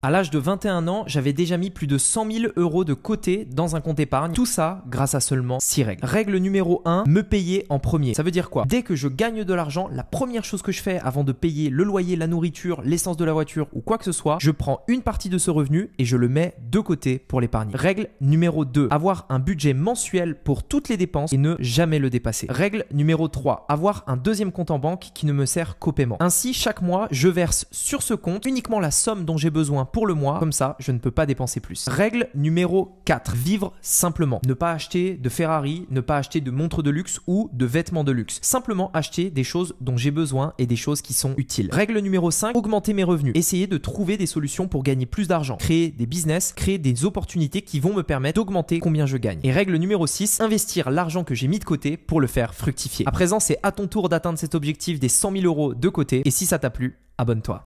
À l'âge de 21 ans, j'avais déjà mis plus de 100 000 euros de côté dans un compte épargne. Tout ça grâce à seulement 6 règles. Règle numéro 1, me payer en premier. Ça veut dire quoi Dès que je gagne de l'argent, la première chose que je fais avant de payer le loyer, la nourriture, l'essence de la voiture ou quoi que ce soit, je prends une partie de ce revenu et je le mets de côté pour l'épargner. Règle numéro 2, avoir un budget mensuel pour toutes les dépenses et ne jamais le dépasser. Règle numéro 3, avoir un deuxième compte en banque qui ne me sert qu'au paiement. Ainsi, chaque mois, je verse sur ce compte uniquement la somme dont j'ai besoin pour le mois, comme ça, je ne peux pas dépenser plus. Règle numéro 4, vivre simplement. Ne pas acheter de Ferrari, ne pas acheter de montres de luxe ou de vêtements de luxe. Simplement acheter des choses dont j'ai besoin et des choses qui sont utiles. Règle numéro 5, augmenter mes revenus. Essayer de trouver des solutions pour gagner plus d'argent, créer des business, créer des opportunités qui vont me permettre d'augmenter combien je gagne. Et règle numéro 6, investir l'argent que j'ai mis de côté pour le faire fructifier. À présent, c'est à ton tour d'atteindre cet objectif des 100 000 euros de côté. Et si ça t'a plu, abonne-toi.